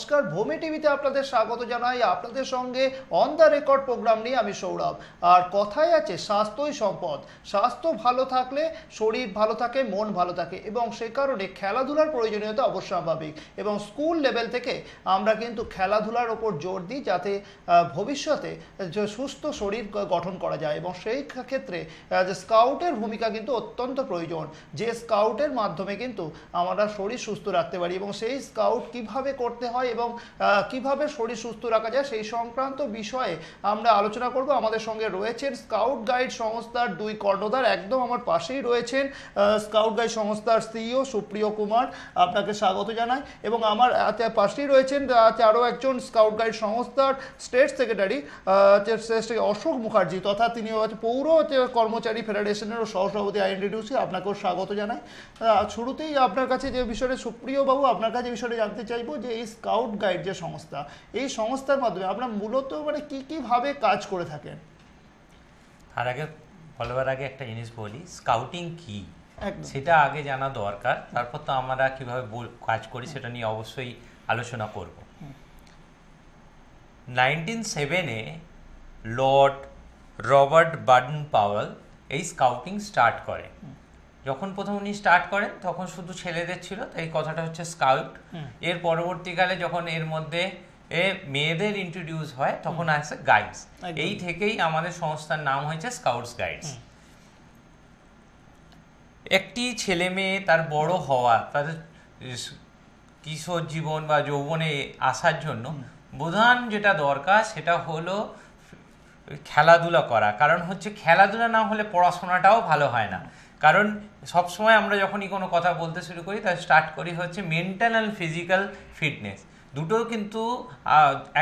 নমস্কার ভূমি টিভিতে আপনাদের স্বাগত জানাই আপনাদের সঙ্গে অন দ্য রেকর্ড প্রোগ্রাম নিয়ে আমি সৌরভ আর কথায় আছে স্বাস্থ্যই সম্পদ স্বাস্থ্য ভালো থাকলে শরীর ভালো থাকে মন ভালো থাকে এবং সে কারণে খেলাধুলার প্রয়োজনীয়তা স্বাভাবিক এবং স্কুল লেভেল থেকে আমরা কিন্তু খেলাধুলার ওপর জোর দিই যাতে ভবিষ্যতে সুস্থ শরীর গঠন করা যায় এবং সেই ক্ষেত্রে স্কাউটের ভূমিকা কিন্তু অত্যন্ত প্রয়োজন যে স্কাউটের মাধ্যমে কিন্তু আমরা শরীর সুস্থ রাখতে পারি এবং সেই স্কাউট কিভাবে করতে হয় এবং কিভাবে শরীর সুস্থ রাখা যায় সেই সংক্রান্ত বিষয়ে আমরা আলোচনা করব আমাদের সঙ্গে রয়েছেন স্কাউট গাইড সংস্থার দুই কর্ণধার একদম আমার পাশেই রয়েছেন স্কাউট গাইড সংস্থার সিইও সুপ্রিয় কুমার আপনাকে স্বাগত জানাই এবং আমার পাশেই রয়েছেন আরও একজন স্কাউট গাইড সংস্থার স্টেট সেক্রেটারি অশোক মুখার্জি তথা তিনি পৌর কর্মচারী ফেডারেশনেরও সহসভাপতি আইএনডিডিউসি আপনাকেও স্বাগত জানাই শুরুতেই আপনার কাছে যে বিষয়ে সুপ্রিয় বাবু আপনার কাছে বিষয়টা জানতে চাইবো যে এই স্কাউট স্কাউট গাইড যে সংস্থা এই সংস্থার মাধ্যমে আপনারা মূলত মানে কি কি ভাবে কাজ করে থাকেন আর আগে বলবার আগে একটা জিনিস বলি স্কাউটিং কি সেটা আগে জানা দরকার তারপর তো আমরা কিভাবে কাজ করি সেটা নিয়ে অবশ্যই আলোচনা করব নাইনটিন সেভেনে লর্ড রবার্ট বার্ডন পাওয়াল এই স্কাউটিং স্টার্ট করে যখন প্রথম উনি স্টার্ট করেন তখন শুধু ছেলেদের ছিল তাই কথাটা হচ্ছে স্কাউট এর পরবর্তীকালে যখন এর মধ্যে এ মেয়েদের ইন্ট্রোডিউস হয় তখন আসে গাইডস এই থেকেই আমাদের সংস্থার নাম হয়েছে স্কাউটস গাইডস একটি ছেলে মেয়ে তার বড় হওয়া তাদের কিশোর জীবন বা যৌবনে আসার জন্য প্রধান যেটা দরকার সেটা হলো খেলাধুলা করা কারণ হচ্ছে খেলাধুলা না হলে পড়াশোনাটাও ভালো হয় না কারণ সবসময় আমরা যখনই কোনো কথা বলতে শুরু করি তার স্টার্ট করি হচ্ছে মেন্টাল অ্যান্ড ফিজিক্যাল ফিটনেস দুটো কিন্তু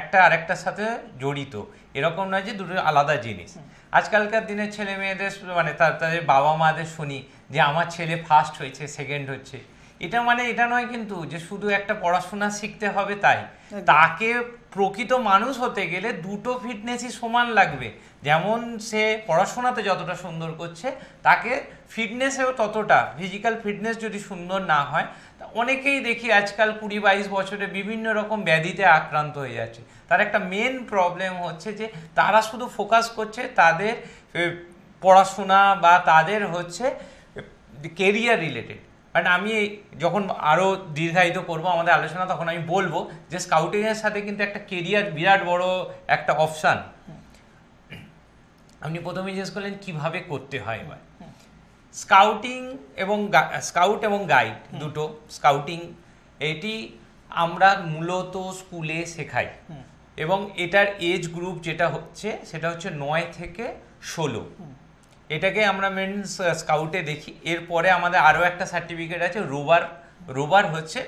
একটা আরেকটার সাথে জড়িত এরকম নয় যে দুটো আলাদা জিনিস আজকালকার দিনের ছেলে মেয়েদের মানে তার তাদের বাবা মাদের শুনি যে আমার ছেলে ফার্স্ট হয়েছে সেকেন্ড হচ্ছে এটা মানে এটা নয় কিন্তু যে শুধু একটা পড়াশোনা শিখতে হবে তাই তাকে প্রকৃত মানুষ হতে গেলে দুটো ফিটনেসই সমান লাগবে যেমন সে পড়াশোনাতে যতটা সুন্দর করছে তাকে ফিটনেসেও ততটা ফিজিক্যাল ফিটনেস যদি সুন্দর না হয় অনেকেই দেখি আজকাল কুড়ি বাইশ বছরে বিভিন্ন রকম ব্যাধিতে আক্রান্ত হয়ে যাচ্ছে তার একটা মেন প্রবলেম হচ্ছে যে তারা শুধু ফোকাস করছে তাদের পড়াশোনা বা তাদের হচ্ছে কেরিয়ার রিলেটেড বাট আমি যখন আরও দীর্ঘায়িত করব আমাদের আলোচনা তখন আমি বলবো যে স্কাউটিংয়ের সাথে কিন্তু একটা কেরিয়ার বিরাট বড় একটা অপশান আপনি প্রথমে জিজ্ঞেস করলেন কীভাবে করতে হয় এবার স্কাউটিং এবং স্কাউট এবং গাইড দুটো স্কাউটিং এটি আমরা মূলত স্কুলে শেখাই এবং এটার এজ গ্রুপ যেটা হচ্ছে সেটা হচ্ছে নয় থেকে ষোলো এটাকে আমরা মেন স্কাউটে দেখি এরপরে আমাদের আরও একটা সার্টিফিকেট আছে রোবার রোবার হচ্ছে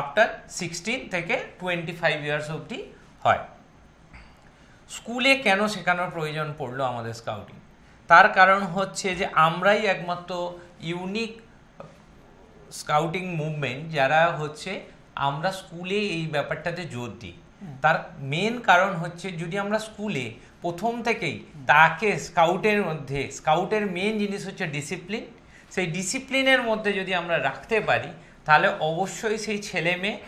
আফটার সিক্সটিন থেকে টোয়েন্টি ফাইভ ইয়ার্স অবধি হয় স্কুলে কেন শেখানোর প্রয়োজন পড়লো আমাদের স্কাউটিং তার কারণ হচ্ছে যে আমরাই একমাত্র ইউনিক স্কাউটিং মুভমেন্ট যারা হচ্ছে আমরা স্কুলে এই ব্যাপারটাতে জোর দিই তার মেন কারণ হচ্ছে যদি আমরা স্কুলে প্রথম থেকেই তাকে স্কাউটের মধ্যে স্কাউটের মেন জিনিস হচ্ছে ডিসিপ্লিন সেই ডিসিপ্লিনের মধ্যে যদি আমরা রাখতে পারি তাহলে অবশ্যই সেই ছেলে মেয়ে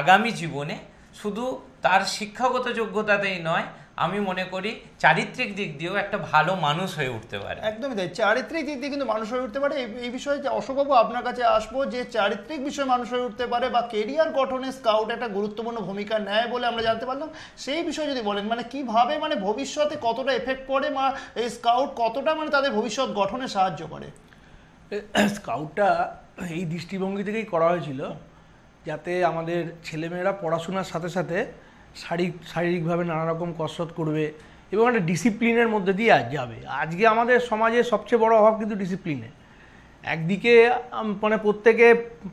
আগামী জীবনে শুধু তার শিক্ষাগত যোগ্যতাতেই নয় আমি মনে করি চারিত্রিক দিক দিয়েও একটা ভালো মানুষ হয়ে উঠতে পারে একদমই তাই চারিত্রিক দিক দিয়ে কিন্তু মানুষ হয়ে উঠতে পারে এই বিষয়ে যে অশোকবাবু আপনার কাছে আসবো যে চারিত্রিক বিষয়ে মানুষ হয়ে উঠতে পারে বা কেরিয়ার গঠনে স্কাউট একটা গুরুত্বপূর্ণ ভূমিকা নেয় বলে আমরা জানতে পারলাম সেই বিষয়ে যদি বলেন মানে কিভাবে মানে ভবিষ্যতে কতটা এফেক্ট পড়ে মা এই স্কাউট কতটা মানে তাদের ভবিষ্যৎ গঠনে সাহায্য করে স্কাউটটা এই দৃষ্টিভঙ্গি থেকেই করা হয়েছিল যাতে আমাদের ছেলেমেয়েরা পড়াশোনার সাথে সাথে শারীরিক শারীরিকভাবে নানা রকম কসরত করবে এবং একটা ডিসিপ্লিনের মধ্যে দিয়ে আজ যাবে আজকে আমাদের সমাজে সবচেয়ে বড় অভাব কিন্তু ডিসিপ্লিনের একদিকে মানে প্রত্যেকে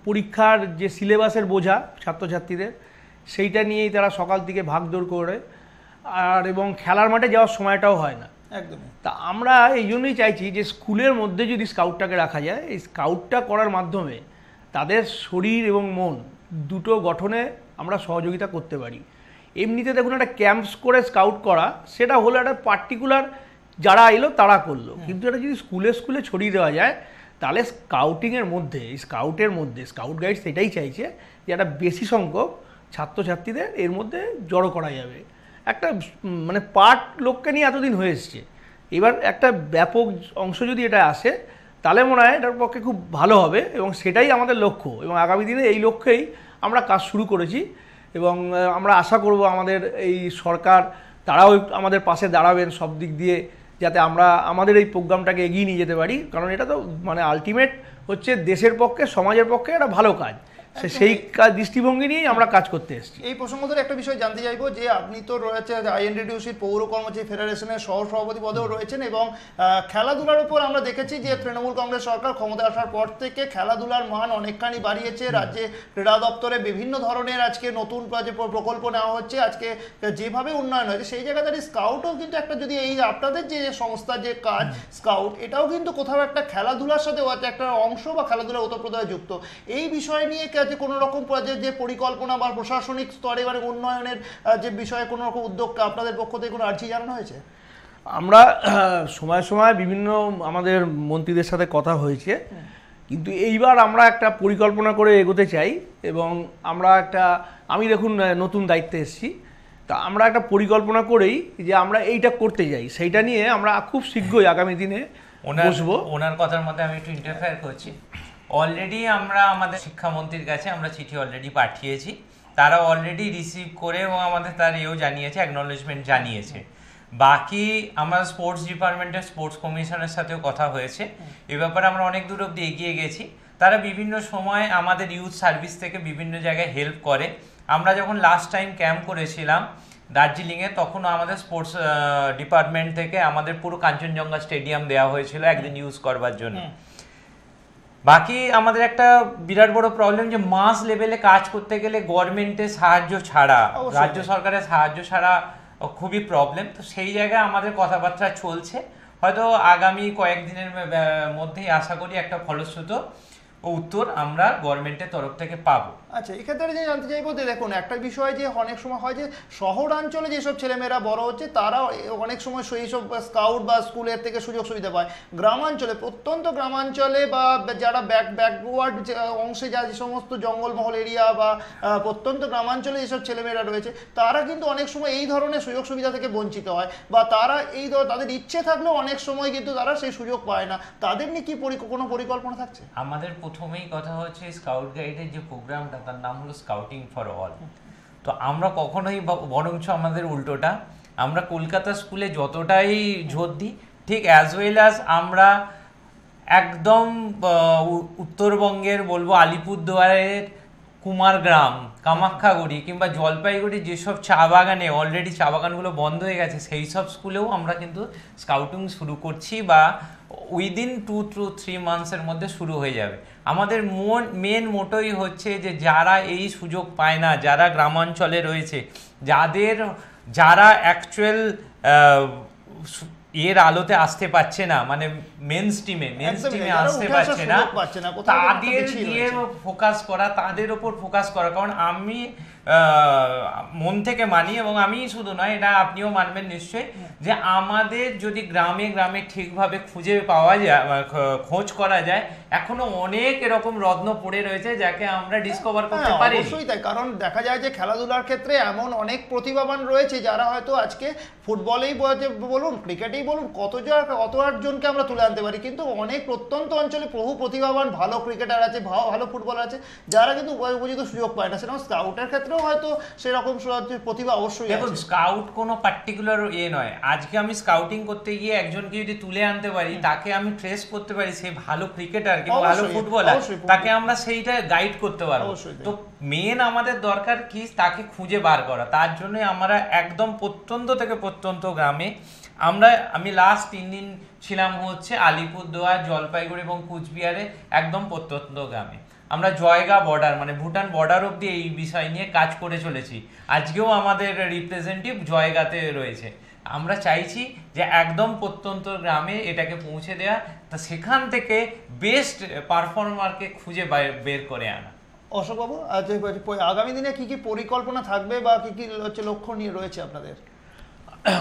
পরীক্ষার যে সিলেবাসের বোঝা ছাত্রছাত্রীদের সেইটা নিয়েই তারা সকাল থেকে ভাগদৌড় করে আর এবং খেলার মাঠে যাওয়ার সময়টাও হয় না একদম তা আমরা এই জন্যই চাইছি যে স্কুলের মধ্যে যদি স্কাউটটাকে রাখা যায় এই স্কাউটটা করার মাধ্যমে তাদের শরীর এবং মন দুটো গঠনে আমরা সহযোগিতা করতে পারি এমনিতে দেখুন একটা ক্যাম্পস করে স্কাউট করা সেটা হলো একটা পার্টিকুলার যারা এলো তারা করলো কিন্তু এটা যদি স্কুলে স্কুলে ছড়িয়ে দেওয়া যায় তাহলে স্কাউটিংয়ের মধ্যে স্কাউটের মধ্যে স্কাউট গাইড সেটাই চাইছে যে একটা বেশি সংখ্যক ছাত্রছাত্রীদের এর মধ্যে জড়ো করা যাবে একটা মানে পার্ট লোককে নিয়ে এতদিন হয়ে এসছে এবার একটা ব্যাপক অংশ যদি এটা আসে তাহলে মনে হয় এটার পক্ষে খুব ভালো হবে এবং সেটাই আমাদের লক্ষ্য এবং আগামী দিনে এই লক্ষ্যেই আমরা কাজ শুরু করেছি এবং আমরা আশা করব আমাদের এই সরকার তারাও আমাদের পাশে দাঁড়াবেন সব দিক দিয়ে যাতে আমরা আমাদের এই প্রোগ্রামটাকে এগিয়ে নিয়ে যেতে পারি কারণ এটা তো মানে আলটিমেট হচ্ছে দেশের পক্ষে সমাজের পক্ষে একটা ভালো কাজ সেই দৃষ্টিভঙ্গি নিয়েই আমরা কাজ করতে এসেছি এই প্রসঙ্গ ধরে একটা বিষয় জানতে চাইবো যে আপনি তো রয়েছে আইএনডিডিউসির পৌর কর্মচারী ফেডারেশনের সহ সভাপতি পদেও রয়েছেন এবং খেলাধুলার উপর আমরা দেখেছি যে তৃণমূল কংগ্রেস সরকার ক্ষমতা আসার পর থেকে খেলাধুলার মান অনেকখানি বাড়িয়েছে রাজ্যে ক্রীড়া দপ্তরে বিভিন্ন ধরনের আজকে নতুন প্রকল্প নেওয়া হচ্ছে আজকে যেভাবে উন্নয়ন হয়েছে সেই জায়গাতে দাঁড়িয়ে স্কাউটও কিন্তু একটা যদি এই আপনাদের যে সংস্থা যে কাজ স্কাউট এটাও কিন্তু কোথাও একটা খেলাধুলার সাথে একটা অংশ বা খেলাধুলার ওতপ্রোতভাবে যুক্ত এই বিষয় নিয়ে আছে কোনো রকম যে পরিকল্পনা বা প্রশাসনিক স্তরে মানে উন্নয়নের যে বিষয়ে কোনো রকম উদ্যোগ আপনাদের পক্ষ থেকে কোনো আর্জি জানানো হয়েছে আমরা সময় সময় বিভিন্ন আমাদের মন্ত্রীদের সাথে কথা হয়েছে কিন্তু এইবার আমরা একটা পরিকল্পনা করে এগোতে চাই এবং আমরা একটা আমি দেখুন নতুন দায়িত্বে এসেছি তা আমরা একটা পরিকল্পনা করেই যে আমরা এইটা করতে যাই সেইটা নিয়ে আমরা খুব শীঘ্রই আগামী দিনে বসবো ওনার কথার মধ্যে আমি একটু ইন্টারফেয়ার করছি অলরেডি আমরা আমাদের শিক্ষামন্ত্রীর কাছে আমরা চিঠি অলরেডি পাঠিয়েছি তারা অলরেডি রিসিভ করে এবং আমাদের তার এও জানিয়েছে অ্যাকনোলেজমেন্ট জানিয়েছে বাকি আমরা স্পোর্টস ডিপার্টমেন্টের স্পোর্টস কমিশনের সাথেও কথা হয়েছে এ ব্যাপারে আমরা অনেক দূর অব্দি এগিয়ে গেছি তারা বিভিন্ন সময় আমাদের ইউথ সার্ভিস থেকে বিভিন্ন জায়গায় হেল্প করে আমরা যখন লাস্ট টাইম ক্যাম্প করেছিলাম দার্জিলিংয়ে তখন আমাদের স্পোর্টস ডিপার্টমেন্ট থেকে আমাদের পুরো কাঞ্চনজঙ্ঘা স্টেডিয়াম দেওয়া হয়েছিল একদিন ইউজ করবার জন্য বাকি আমাদের একটা বিরাট বড় প্রবলেম যে মাস লেভেলে কাজ করতে গেলে গভর্নমেন্টের সাহায্য ছাড়া রাজ্য সরকারের সাহায্য ছাড়া খুবই প্রবলেম তো সেই জায়গায় আমাদের কথাবার্তা চলছে হয়তো আগামী কয়েকদিনের মধ্যেই আশা করি একটা ফলশ্রুত উত্তর আমরা গভর্নমেন্টের তরফ থেকে পাবো আচ্ছা এক্ষেত্রে যে জানতে চাইবো যে দেখুন একটা বিষয় যে অনেক সময় হয় যে শহরাঞ্চলে যেসব ছেলেমেয়েরা বড় হচ্ছে তারা অনেক সময় সেই সব স্কাউট বা স্কুলের থেকে সুযোগ সুবিধা পায় গ্রামাঞ্চলে প্রত্যন্ত গ্রামাঞ্চলে বা যারা ব্যাক ব্যাকওয়ার্ড অংশে যা যে সমস্ত জঙ্গলমহল এরিয়া বা প্রত্যন্ত গ্রামাঞ্চলে যেসব ছেলেমেয়েরা রয়েছে তারা কিন্তু অনেক সময় এই ধরনের সুযোগ সুবিধা থেকে বঞ্চিত হয় বা তারা এই ধর তাদের ইচ্ছে থাকলেও অনেক সময় কিন্তু তারা সেই সুযোগ পায় না তাদের নিয়ে কি কোনো পরিকল্পনা থাকছে আমাদের প্রথমেই কথা হচ্ছে স্কাউট গাইডের যে প্রোগ্রামটা তার নাম হলো স্কাউটিং ফর অল তো আমরা কখনোই বরঞ্চ আমাদের উল্টোটা আমরা কলকাতা স্কুলে যতটাই ঝোর দিই ঠিক অ্যাজ ওয়েল অ্যাজ আমরা একদম উত্তরবঙ্গের বলবো আলিপুরদুয়ারের কুমারগ্রাম কামাখ্যাগুড়ি কিংবা জলপাইগুড়ি যেসব চা বাগানে অলরেডি চা বাগানগুলো বন্ধ হয়ে গেছে সেই সব স্কুলেও আমরা কিন্তু স্কাউটিং শুরু করছি বা উইদিন টু টু থ্রি মান্থসের মধ্যে শুরু হয়ে যাবে আমাদের মন মেন মোটোই হচ্ছে যে যারা এই সুযোগ পায় না যারা গ্রামাঞ্চলে রয়েছে যাদের যারা অ্যাকচুয়াল এর আলোতে আসতে পারছে না মানে মেন স্ট্রিমে মেন স্ট্রিমে আসতে পারছে না তাদের দিয়ে ফোকাস করা তাদের ওপর ফোকাস করা কারণ আমি মন থেকে মানি এবং আমি শুধু নয় এটা আপনিও মানবেন নিশ্চয়ই যে আমাদের যদি গ্রামে গ্রামে ঠিকভাবে খুঁজে পাওয়া যায় খোঁজ করা যায় এখনো অনেক এরকম রত্ন পড়ে রয়েছে যাকে আমরা ডিসকভার করতে হ্যাঁ, পারি অবশ্যই তাই কারণ দেখা যায় যে খেলাধুলার ক্ষেত্রে এমন অনেক প্রতিভাবান রয়েছে যারা হয়তো আজকে ফুটবলেই বলুন ক্রিকেটেই বলুন কত কত আটজনকে আমরা তুলে আনতে পারি কিন্তু অনেক প্রত্যন্ত অঞ্চলে বহু প্রতিভাবান ভালো ক্রিকেটার আছে ভালো ফুটবলার আছে যারা কিন্তু উপযুক্ত সুযোগ পায় না সেরকম স্কাউটের ক্ষেত্রে সেটাও হয়তো সেরকম প্রতিভা অবশ্যই দেখুন স্কাউট কোনো পার্টিকুলার ইয়ে নয় আজকে আমি স্কাউটিং করতে গিয়ে একজনকে যদি তুলে আনতে পারি তাকে আমি ট্রেস করতে পারি সে ভালো ক্রিকেটার কি ভালো ফুটবলার তাকে আমরা সেইটা গাইড করতে পারবো তো মেন আমাদের দরকার কি তাকে খুঁজে বার করা তার জন্য আমরা একদম প্রত্যন্ত থেকে প্রত্যন্ত গ্রামে আমরা আমি লাস্ট তিন দিন ছিলাম হচ্ছে আলিপুরদুয়ার জলপাইগুড়ি এবং কুচবিহারে একদম প্রত্যন্ত গ্রামে আমরা জয়গা বর্ডার মানে ভুটান বর্ডার অব্দি এই বিষয় নিয়ে কাজ করে চলেছি আজকেও আমাদের রিপ্রেজেন্টেটিভ জয়গাতে রয়েছে আমরা চাইছি যে একদম প্রত্যন্ত গ্রামে এটাকে পৌঁছে দেওয়া তা সেখান থেকে বেস্ট পারফর্মারকে খুঁজে বের করে আনা অশোকবাবু আগামী দিনে কি কি পরিকল্পনা থাকবে বা কি কি হচ্ছে লক্ষ্য নিয়ে রয়েছে আপনাদের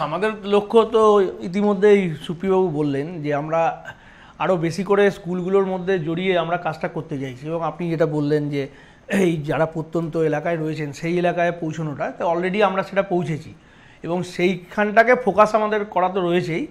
আমাদের লক্ষ্য তো ইতিমধ্যেই সুপ্রিবাবু বললেন যে আমরা আরও বেশি করে স্কুলগুলোর মধ্যে জড়িয়ে আমরা কাজটা করতে চাইছি এবং আপনি যেটা বললেন যে এই যারা প্রত্যন্ত এলাকায় রয়েছেন সেই এলাকায় পৌঁছানোটা তো অলরেডি আমরা সেটা পৌঁছেছি এবং সেইখানটাকে ফোকাস আমাদের করা তো রয়েছেই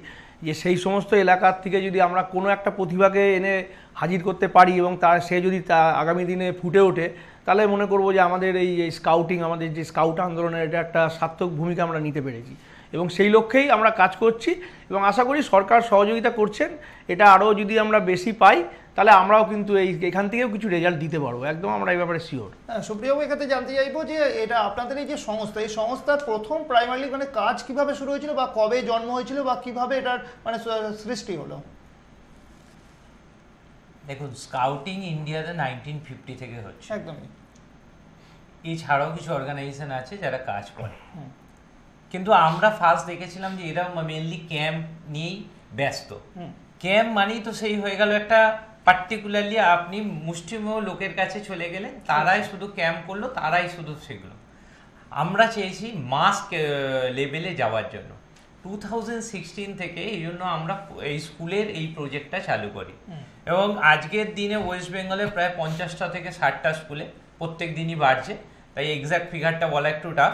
যে সেই সমস্ত এলাকার থেকে যদি আমরা কোনো একটা প্রতিভাকে এনে হাজির করতে পারি এবং তার সে যদি তা আগামী দিনে ফুটে ওঠে তাহলে মনে করব যে আমাদের এই স্কাউটিং আমাদের যে স্কাউট আন্দোলনের এটা একটা সার্থক ভূমিকা আমরা নিতে পেরেছি এবং সেই লক্ষ্যেই আমরা কাজ করছি এবং আশা করি সরকার সহযোগিতা করছেন এটা আরও যদি আমরা বেশি পাই তাহলে আমরাও কিন্তু এই এখান থেকেও কিছু রেজাল্ট দিতে পারবো একদম আমরা এই ব্যাপারে শিওর হ্যাঁ, সুপ্রিয়বাবু এক্ষেত্রে জানতে চাইবো যে এটা আপনাদের এই যে সংস্থা এই সংস্থার প্রথম প্রাইমারি মানে কাজ কিভাবে শুরু হয়েছিল বা কবে জন্ম হয়েছিল বা কিভাবে এটার মানে সৃষ্টি হলো দেখুন স্কাউটিং ইন্ডিয়াতে নাইনটিন ফিফটি থেকে হচ্ছে একদমই এছাড়াও কিছু অর্গানাইজেশন আছে যারা কাজ করে কিন্তু আমরা ফার্স্ট দেখেছিলাম যে এরা মেনলি ক্যাম্প নিয়েই ব্যস্ত ক্যাম্প মানেই তো সেই হয়ে গেল একটা পার্টিকুলারলি আপনি মুষ্টিম লোকের কাছে চলে গেলেন আচ্ছা। তারাই শুধু ক্যাম্প করলো তারাই শুধু সেগুলো আমরা চেয়েছি মাস্ক লেভেলে যাওয়ার জন্য টু থাউজেন্ড সিক্সটিন থেকে এই জন্য আমরা এই স্কুলের এই প্রজেক্টটা চালু করি এবং আজকের দিনে ওয়েস্ট বেঙ্গলে প্রায় পঞ্চাশটা থেকে ষাটটা স্কুলে প্রত্যেক দিনই বাড়ছে তাই এক্স্যাক্ট ফিগারটা বলা একটু টাফ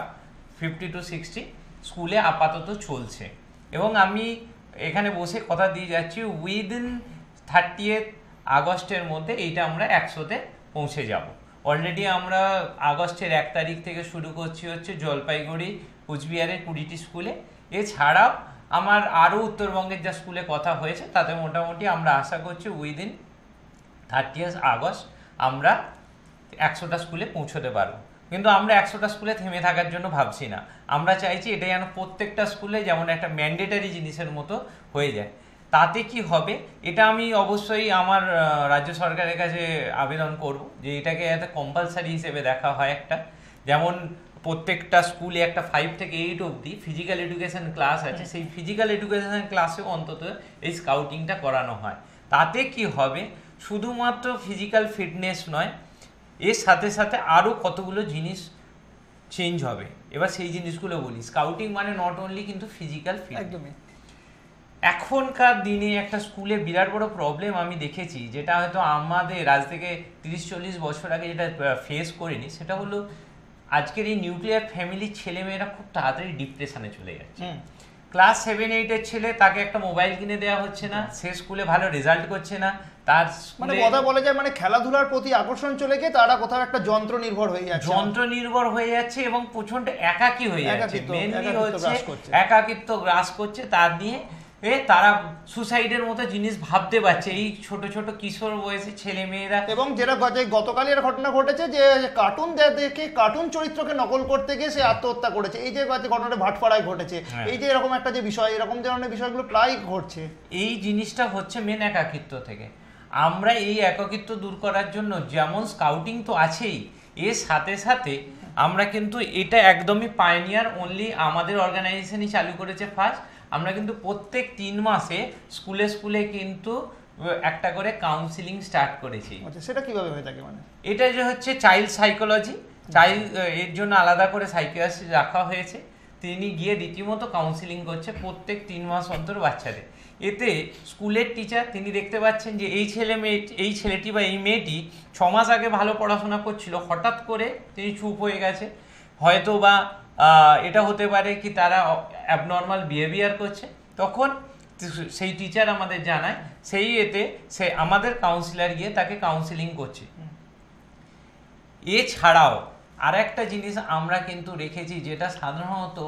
ফিফটি টু সিক্সটি স্কুলে আপাতত চলছে এবং আমি এখানে বসে কথা দিয়ে যাচ্ছি উইদিন থার্টি আগস্টের মধ্যে এইটা আমরা একশোতে পৌঁছে যাব অলরেডি আমরা আগস্টের এক তারিখ থেকে শুরু করছি হচ্ছে জলপাইগুড়ি কুচবিহারের কুড়িটি স্কুলে এছাড়াও আমার আরও উত্তরবঙ্গের যা স্কুলে কথা হয়েছে তাতে মোটামুটি আমরা আশা করছি উইদিন থার্টি আগস্ট আমরা একশোটা স্কুলে পৌঁছতে পারবো কিন্তু আমরা একশোটা স্কুলে থেমে থাকার জন্য ভাবছি না আমরা চাইছি এটা যেন প্রত্যেকটা স্কুলে যেমন একটা ম্যান্ডেটারি জিনিসের মতো হয়ে যায় তাতে কি হবে এটা আমি অবশ্যই আমার রাজ্য সরকারের কাছে আবেদন করব যে এটাকে এত কম্পালসারি হিসেবে দেখা হয় একটা যেমন প্রত্যেকটা স্কুলে একটা ফাইভ থেকে এইট অবধি ফিজিক্যাল এডুকেশন ক্লাস আছে হ্যাঁ। সেই ফিজিক্যাল এডুকেশন ক্লাসেও অন্তত এই স্কাউটিংটা করানো হয় তাতে কি হবে শুধুমাত্র ফিজিক্যাল ফিটনেস নয় এর সাথে সাথে আরও কতগুলো জিনিস চেঞ্জ হবে এবার সেই জিনিসগুলো বলি স্কাউটিং মানে নট অনলি কিন্তু ফিজিক্যাল ফিল একদমই এখনকার দিনে একটা স্কুলে বিরাট বড় প্রবলেম আমি দেখেছি যেটা হয়তো আমাদের আজ থেকে তিরিশ চল্লিশ বছর আগে যেটা ফেস করিনি সেটা হলো আজকের এই নিউক্লিয়ার ফ্যামিলির ছেলেমেয়েরা খুব তাড়াতাড়ি ডিপ্রেশনে চলে যাচ্ছে ক্লাস সেভেন এইটের ছেলে তাকে একটা মোবাইল কিনে দেওয়া হচ্ছে না সে স্কুলে ভালো রেজাল্ট করছে না তার মানে কথা বলা যায় মানে খেলাধুলার প্রতি আকর্ষণ চলে গিয়ে তারা কোথাও একটা যন্ত্র নির্ভর হয়ে যাচ্ছে যন্ত্র নির্ভর হয়ে যাচ্ছে এবং প্রচন্ড একাকী হয়ে যাচ্ছে মেনলি একাকিত্ব গ্রাস করছে তার নিয়ে এ তারা সুসাইডের মতো জিনিস ভাবতে পারছে এই ছোট ছোট কিশোর বয়সে ছেলে মেয়েরা এবং যেটা গতকালই এর ঘটনা ঘটেছে যে কার্টুন দেখে কার্টুন চরিত্রকে নকল করতে গিয়ে সে আত্মহত্যা করেছে এই যে ঘটনাটা ভাটপাড়ায় ঘটেছে হ্যাঁ। এই যে এরকম একটা যে বিষয় এরকম ধরনের বিষয়গুলো প্রায় ঘটছে এই জিনিসটা হচ্ছে মেন একাকিত্ব থেকে আমরা এই একাকিত্ব দূর করার জন্য যেমন স্কাউটিং তো আছেই এর সাথে সাথে আমরা কিন্তু এটা একদমই পাইনিয়ার অনলি আমাদের অর্গানাইজেশনই চালু করেছে ফার্স্ট আমরা কিন্তু প্রত্যেক তিন মাসে স্কুলে স্কুলে কিন্তু একটা করে কাউন্সিলিং স্টার্ট করেছি আচ্ছা, সেটা কিভাবে হয়ে থাকে মানে এটা যে হচ্ছে চাইল্ড সাইকোলজি চাইল্ড এর জন্য আলাদা করে সাইকিয়াট্রিস্ট রাখা হয়েছে তিনি গিয়ে রীতিমতো কাউন্সিলিং করছে প্রত্যেক তিন মাস অন্তর বাচ্চাদের এতে স্কুলের টিচার তিনি দেখতে পাচ্ছেন যে এই ছেলে মেয়ে এই ছেলেটি বা এই মেয়েটি ছমাস আগে ভালো পড়াশোনা করছিল হঠাৎ করে তিনি চুপ হয়ে গেছে হয়তো বা এটা হতে পারে কি তারা অ্যাবনর্মাল বিহেভিয়ার করছে তখন সেই টিচার আমাদের জানায় সেই এতে সে আমাদের কাউন্সিলার গিয়ে তাকে কাউন্সিলিং করছে এছাড়াও আর একটা জিনিস আমরা কিন্তু রেখেছি যেটা সাধারণত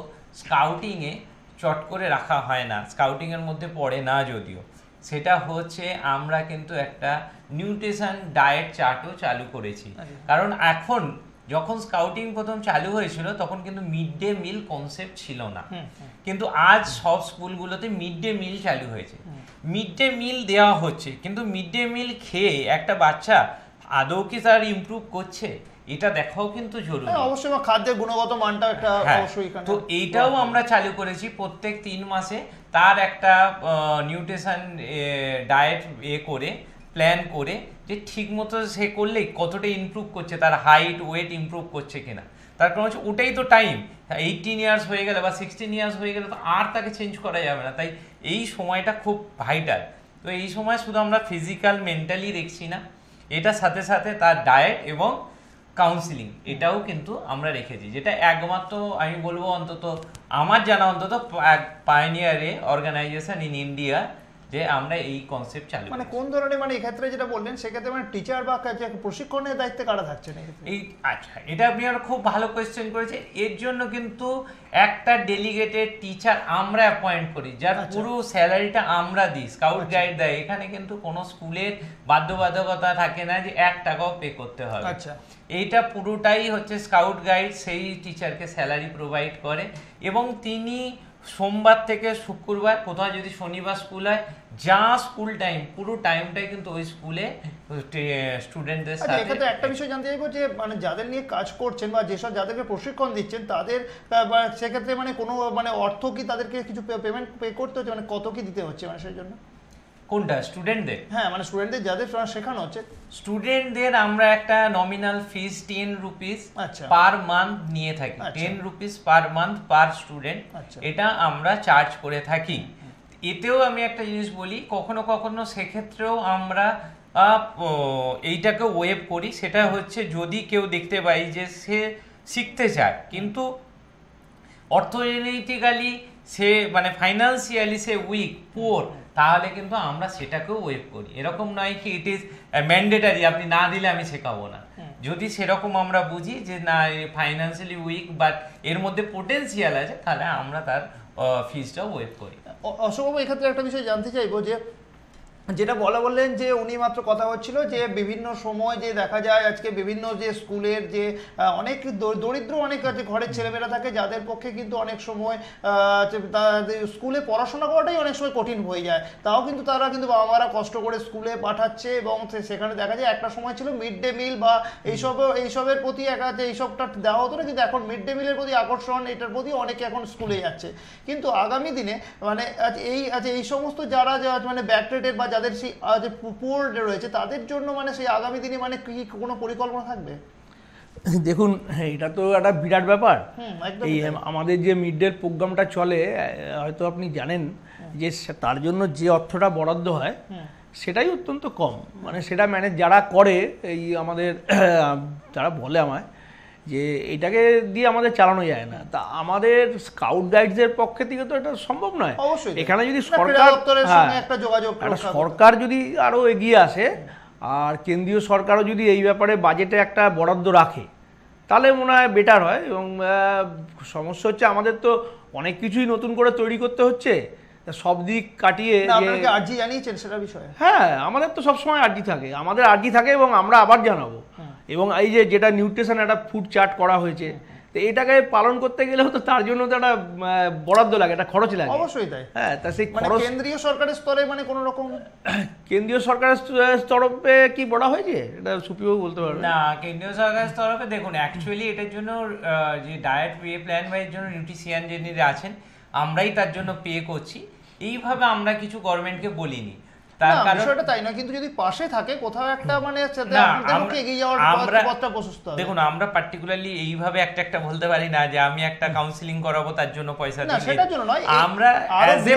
স্কাউটিংয়ে চট করে রাখা হয় না স্কাউটিংয়ের মধ্যে পড়ে না যদিও সেটা হচ্ছে আমরা কিন্তু একটা নিউট্রিশন ডায়েট চার্টও চালু করেছি আচ্ছা। কারণ এখন যখন স্কাউটিং প্রথম চালু হয়েছিল তখন কিন্তু মিড ডে মিল কনসেপ্ট ছিল না কিন্তু আজ সব স্কুলগুলোতে মিড ডে মিল চালু হয়েছে মিড ডে মিল দেওয়া হচ্ছে কিন্তু মিড ডে মিল খেয়ে একটা বাচ্চা আদৌ কি তার ইম্প্রুভ করছে এটা দেখাও কিন্তু জরুরি হ্যাঁ, অবশ্যই খাদ্যের গুণগত মানটা একটা হ্যাঁ, হ্যাঁ। অবশ্যই তো এইটাও আমরা চালু করেছি প্রত্যেক তিন মাসে তার একটা নিউট্রিশন ডায়েট এ করে প্ল্যান করে যে ঠিকমতো সে করলে কতটা ইমপ্রুভ করছে তার হাইট ওয়েট ইমপ্রুভ করছে কিনা তার কারণ হচ্ছে ওটাই তো টাইম এইটিন ইয়ার্স হয়ে গেলে বা সিক্সটিন ইয়ার্স হয়ে গেলে তো আর তাকে চেঞ্জ করা যাবে না তাই এই সময়টা খুব ভাইটাল তো এই সময় শুধু আমরা ফিজিক্যাল মেন্টালি দেখছি না এটার সাথে সাথে তার ডায়েট এবং কাউন্সিলিং এটাও কিন্তু আমরা রেখেছি যেটা একমাত্র আমি বলবো অন্তত আমার জানা অন্তত পায়োনিয়ারে অর্গানাইজেশন ইন ইন্ডিয়া যে আমরা এই কনসেপ্ট চালু মানে কোন ধরনের মানে এক্ষেত্রে যেটা বললেন সেক্ষেত্রে মানে টিচার বা প্রশিক্ষণের দায়িত্বে কারা থাকছেন এই আচ্ছা এটা আপনি আর খুব ভালো কোয়েশ্চেন করেছেন এর জন্য কিন্তু একটা ডেলিগেটেড টিচার আমরা অ্যাপয়েন্ট করি যার আচ্ছা। পুরো স্যালারিটা আমরা দিই স্কাউট আচ্ছা। গাইড দেয় এখানে কিন্তু কোনো স্কুলের বাধ্যবাধকতা থাকে না যে এক টাকাও পে করতে হবে আচ্ছা এইটা পুরোটাই হচ্ছে স্কাউট গাইড সেই টিচারকে স্যালারি প্রোভাইড করে এবং তিনি সোমবার থেকে শুক্রবার কোথাও যদি শনিবার স্কুল হয় যা স্কুল টাইম পুরো টাইমটাই কিন্তু ওই স্কুলে স্টুডেন্টদের আচ্ছা, সাথে তো একটা বিষয় জানতে চাইবো যে মানে যাদের নিয়ে কাজ করছেন বা যেসব যাদেরকে প্রশিক্ষণ দিচ্ছেন তাদের সেক্ষেত্রে মানে কোনো মানে অর্থ কি তাদেরকে কিছু পেমেন্ট পে করতে হচ্ছে মানে কত কি দিতে হচ্ছে মানে সেই জন্য কোনটা স্টুডেন্টদের হ্যাঁ মানে স্টুডেন্টদের যাদের শেখানো হচ্ছে স্টুডেন্টদের আমরা একটা nominal fees ten rupees per month নিয়ে থাকি ten rupees per month per student এটা আমরা চার্জ করে থাকি এতেও আমি একটা জিনিস বলি কখনো কখনো সেক্ষেত্রেও আমরা এইটাকে ওয়েব করি সেটা হচ্ছে যদি কেউ দেখতে পাই যে সে শিখতে চায় কিন্তু অর্থনৈতিকালি সে মানে ফাইন্যান্সিয়ালি সে উইক পুয়ার তাহলে কিন্তু আমরা সেটাকেও ওয়েভ করি এরকম নয় কি ইট ইজ ম্যান্ডেটারি আপনি না দিলে আমি শেখাবো না যদি সেরকম আমরা বুঝি যে না ফাইন্যান্সিয়ালি উইক বাট এর মধ্যে পোটেন্সিয়াল আছে তাহলে আমরা তার ফিজটাও ওয়েভ করি অসম্ভব এক্ষেত্রে একটা বিষয় জানতে চাইবো যে যেটা বলা বললেন যে উনি মাত্র কথা হচ্ছিল যে বিভিন্ন সময় যে দেখা যায় আজকে বিভিন্ন যে স্কুলের যে অনেক দরিদ্র অনেক আছে ঘরের ছেলেমেয়েরা থাকে যাদের পক্ষে কিন্তু অনেক সময় স্কুলে পড়াশোনা করাটাই অনেক সময় কঠিন হয়ে যায় তাও কিন্তু তারা কিন্তু বাবা মারা কষ্ট করে স্কুলে পাঠাচ্ছে এবং সেখানে দেখা যায় একটা সময় ছিল মিড ডে মিল বা এইসব এইসবের প্রতি একা যে এইসবটা দেওয়া হতো না কিন্তু এখন মিড ডে মিলের প্রতি আকর্ষণ এটার প্রতি অনেকে এখন স্কুলে যাচ্ছে কিন্তু আগামী দিনে মানে এই আচ্ছা এই সমস্ত যারা মানে ব্যাকটেটের বা যাদের সেই যে রয়েছে তাদের জন্য মানে সেই আগামী দিনে মানে কি কোনো পরিকল্পনা থাকবে দেখুন এটা তো একটা বিরাট ব্যাপার এই আমাদের যে মিড ডে প্রোগ্রামটা চলে হয়তো আপনি জানেন যে তার জন্য যে অর্থটা বরাদ্দ হয় সেটাই অত্যন্ত কম মানে সেটা ম্যানেজ যারা করে এই আমাদের যারা বলে আমায় যে এটাকে দিয়ে আমাদের চালানো যায় না তা আমাদের স্কাউট গাইডসদের পক্ষে থেকে তো এটা সম্ভব নয় অবশ্যই এখানে যদি সরকার হ্যাঁ, একটা যোগাযোগ সরকার যদি আরও এগিয়ে আসে আর কেন্দ্রীয় সরকারও যদি এই ব্যাপারে বাজেটে একটা বরাদ্দ রাখে তাহলে মনে হয় বেটার হয় এবং সমস্যা হচ্ছে আমাদের তো অনেক কিছুই নতুন করে তৈরি করতে হচ্ছে সব দিক কাটিয়ে আর্জি জানিয়েছেন সেটা বিষয়ে হ্যাঁ আমাদের তো সবসময় আর্জি থাকে আমাদের আর্জি থাকে এবং আমরা আবার জানাবো এবং এই যে যেটা নিউট্রিশন একটা ফুড চার্ট করা হয়েছে তো এটাকে পালন করতে গেলেও তো তার জন্য তো একটা বরাদ্দ লাগে একটা খরচ লাগে অবশ্যই তাই হ্যাঁ তা সেই মানে খরচ কেন্দ্রীয় সরকারের স্তরে মানে কোনো রকম কেন্দ্রীয় সরকারের তরফে কি বলা হয়েছে এটা সুপ্রিয় বলতে পারবে না কেন্দ্রীয় সরকারের তরফে দেখুন অ্যাকচুয়ালি এটার জন্য যে ডায়েট পে প্ল্যান বা এর জন্য নিউট্রিশিয়ান যিনি আছেন আমরাই তার জন্য পে করছি এইভাবে আমরা কিছু গভর্নমেন্টকে বলিনি তার কারণ সেটা তাই না কিন্তু যদি পাশে থাকে কোথাও একটা মানে দেখুন আমরা পার্টিকুলারলি এইভাবে একটা একটা বলতে পারি না যে আমি একটা কাউন্সিলিং করাবো তার জন্য পয়সা দিই সেটার জন্য নয় আমরা অ্যাজ এ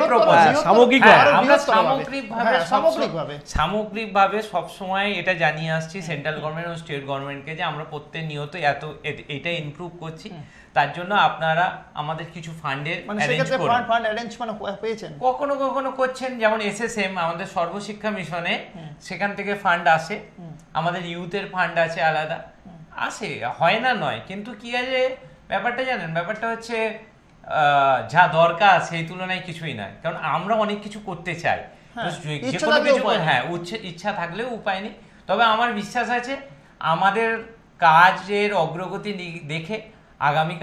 হ্যাঁ, আমরা হ্যাঁ, সামগ্রিকভাবে সামগ্রিকভাবে সামগ্রিকভাবে সব সময় এটা জানিয়ে আসছি সেন্ট্রাল গভর্নমেন্ট ও স্টেট গভর্নমেন্টকে যে আমরা প্রত্যেক নিয়ত এত এটা ইমপ্রুভ করছি তার জন্য আপনারা আমাদের কিছু ফান্ডের মানে মানে পেয়েছেন কখনো কখনো করছেন যেমন এসএসএম আমাদের সর্বশিক্ষা মিশনে সেখান থেকে ফান্ড আসে আমাদের ইউথের ফান্ড আছে আলাদা আসে হয় না নয় কিন্তু কি আছে ব্যাপারটা জানেন ব্যাপারটা হচ্ছে যা দরকার সেই তুলনায় কিছুই নয় কারণ আমরা অনেক কিছু করতে চাই হ্যাঁ, হ্যাঁ ইচ্ছা থাকলেও উপায় নেই তবে আমার বিশ্বাস আছে আমাদের কাজের অগ্রগতি দেখে আগামী